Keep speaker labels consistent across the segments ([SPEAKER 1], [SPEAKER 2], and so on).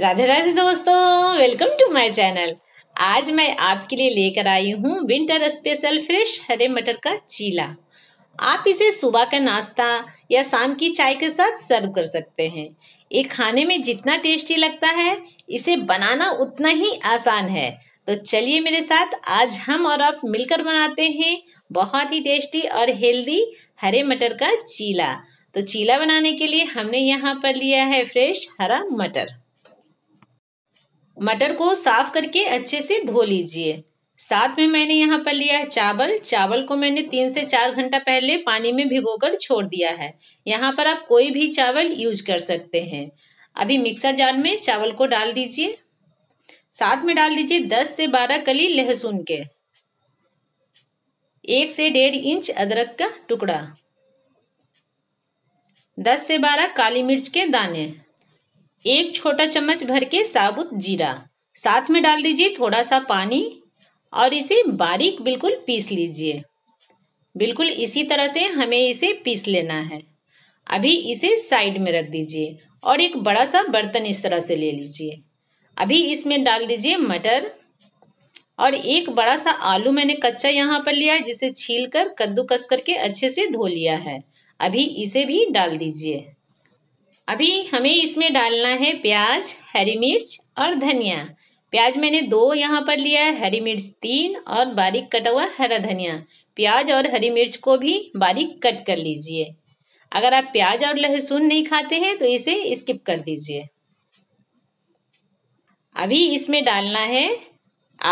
[SPEAKER 1] राधे राधे दोस्तों welcome to my channel आज मैं आपके लिए लेकर आई हूँ विंटर स्पेशल फ्रेश हरे मटर का चीला आप इसे सुबह का नाश्ता या शाम की चाय के साथ सर्व कर सकते हैं ये खाने में जितना टेस्टी लगता है इसे बनाना उतना ही आसान है तो चलिए मेरे साथ आज हम और आप मिलकर बनाते हैं बहुत ही टेस्टी और हेल्दी हरे मटर का चीला तो चीला बनाने के लिए हमने यहाँ पर लिया है फ्रेश हरा मटर मटर को साफ करके अच्छे से धो लीजिए साथ में मैंने यहाँ पर लिया है चावल चावल को मैंने तीन से चार घंटा पहले पानी में भिगोकर छोड़ दिया है यहाँ पर आप कोई भी चावल यूज कर सकते हैं अभी मिक्सर जार में चावल को डाल दीजिए साथ में डाल दीजिए दस से बारह कली लहसुन के एक से डेढ़ इंच अदरक का टुकड़ा दस से बारह काली मिर्च के दाने एक छोटा चम्मच भर के साबुत जीरा साथ में डाल दीजिए थोड़ा सा पानी और इसे बारीक बिल्कुल पीस लीजिए बिल्कुल इसी तरह से हमें इसे पीस लेना है अभी इसे साइड में रख दीजिए और एक बड़ा सा बर्तन इस तरह से ले लीजिए अभी इसमें डाल दीजिए मटर और एक बड़ा सा आलू मैंने कच्चा यहाँ पर लिया है जिसे छील कर कद्दूकस करके अच्छे से धो लिया है अभी इसे भी डाल दीजिए अभी हमें इसमें डालना है प्याज हरी मिर्च और धनिया प्याज मैंने दो यहाँ पर लिया है हरी मिर्च तीन और बारीक कटा हुआ हरा धनिया प्याज और हरी मिर्च को भी बारीक कट कर लीजिए अगर आप प्याज और लहसुन नहीं खाते हैं तो इसे स्किप कर दीजिए अभी इसमें डालना है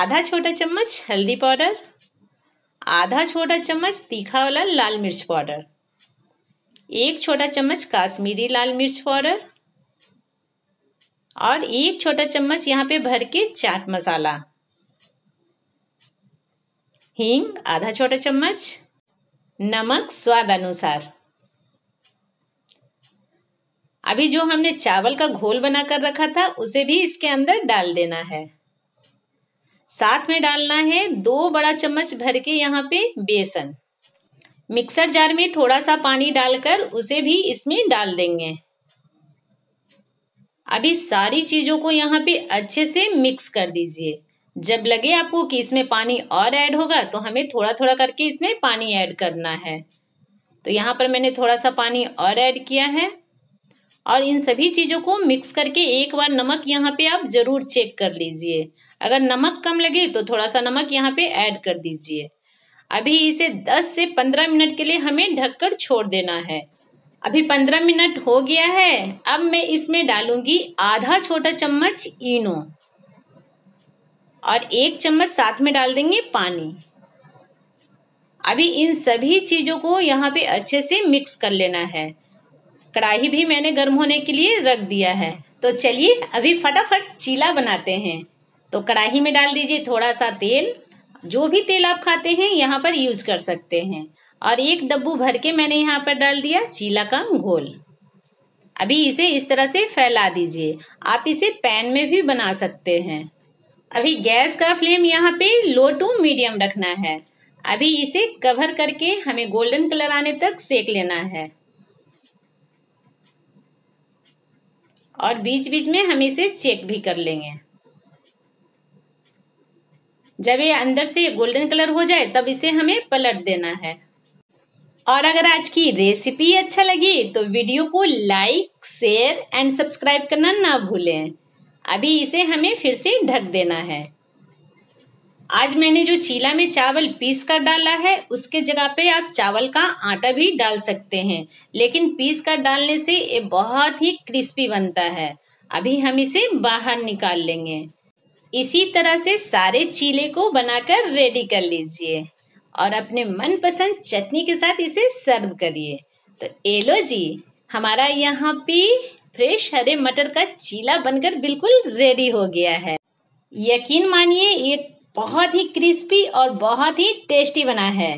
[SPEAKER 1] आधा छोटा चम्मच हल्दी पाउडर आधा छोटा चम्मच तीखा वाला लाल मिर्च पाउडर एक छोटा चम्मच काश्मीरी लाल मिर्च पाउडर और एक छोटा चम्मच यहाँ पे भर के चाट मसाला हींग आधा छोटा चम्मच नमक स्वाद अनुसार अभी जो हमने चावल का घोल बनाकर रखा था उसे भी इसके अंदर डाल देना है साथ में डालना है दो बड़ा चम्मच भर के यहाँ पे बेसन मिक्सर जार में थोड़ा सा पानी डालकर उसे भी इसमें डाल देंगे अभी सारी चीज़ों को यहाँ पे अच्छे से मिक्स कर दीजिए जब लगे आपको कि इसमें पानी और ऐड होगा तो हमें थोड़ा थोड़ा करके इसमें पानी ऐड करना है तो यहाँ पर मैंने थोड़ा सा पानी और ऐड किया है और इन सभी चीज़ों को मिक्स करके एक बार नमक यहाँ पे आप ज़रूर चेक कर लीजिए अगर नमक कम लगे तो थोड़ा सा नमक यहाँ पे ऐड कर दीजिए अभी इसे 10 से 15 मिनट के लिए हमें ढककर छोड़ देना है अभी 15 मिनट हो गया है अब मैं इसमें डालूंगी आधा छोटा चम्मच इनो और एक चम्मच साथ में डाल देंगे पानी अभी इन सभी चीज़ों को यहाँ पे अच्छे से मिक्स कर लेना है कढ़ाई भी मैंने गर्म होने के लिए रख दिया है तो चलिए अभी फटाफट चीला बनाते हैं तो कढ़ाई में डाल दीजिए थोड़ा सा तेल जो भी तेल आप खाते हैं यहाँ पर यूज कर सकते हैं और एक डब्बू भर के मैंने यहाँ पर डाल दिया चीला का घोल अभी इसे इस तरह से फैला दीजिए आप इसे पैन में भी बना सकते हैं अभी गैस का फ्लेम यहाँ पे लो टू मीडियम रखना है अभी इसे कवर करके हमें गोल्डन कलर आने तक सेक लेना है और बीच बीच में हम इसे चेक भी कर लेंगे जब ये अंदर से गोल्डन कलर हो जाए तब इसे हमें पलट देना है और अगर आज की रेसिपी अच्छा लगी तो वीडियो को लाइक शेयर एंड सब्सक्राइब करना ना भूलें अभी इसे हमें फिर से ढक देना है आज मैंने जो चीला में चावल पीस कर डाला है उसके जगह पे आप चावल का आटा भी डाल सकते हैं लेकिन पीस कर डालने से ये बहुत ही क्रिस्पी बनता है अभी हम इसे बाहर निकाल लेंगे इसी तरह से सारे चीले को बनाकर रेडी कर लीजिए और अपने मनपसंद चटनी के साथ इसे सर्व करिए तो एलो जी हमारा यहाँ पे फ्रेश हरे मटर का चीला बनकर बिल्कुल रेडी हो गया है यकीन मानिए ये बहुत ही क्रिस्पी और बहुत ही टेस्टी बना है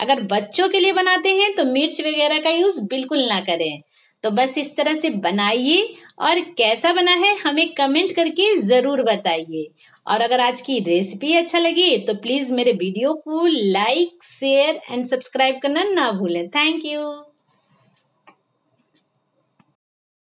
[SPEAKER 1] अगर बच्चों के लिए बनाते हैं तो मिर्च वगैरह का यूज़ बिल्कुल ना करें तो बस इस तरह से बनाइए और कैसा बना है हमें कमेंट करके ज़रूर बताइए और अगर आज की रेसिपी अच्छा लगी तो प्लीज़ मेरे वीडियो को लाइक शेयर एंड सब्सक्राइब करना ना भूलें थैंक यू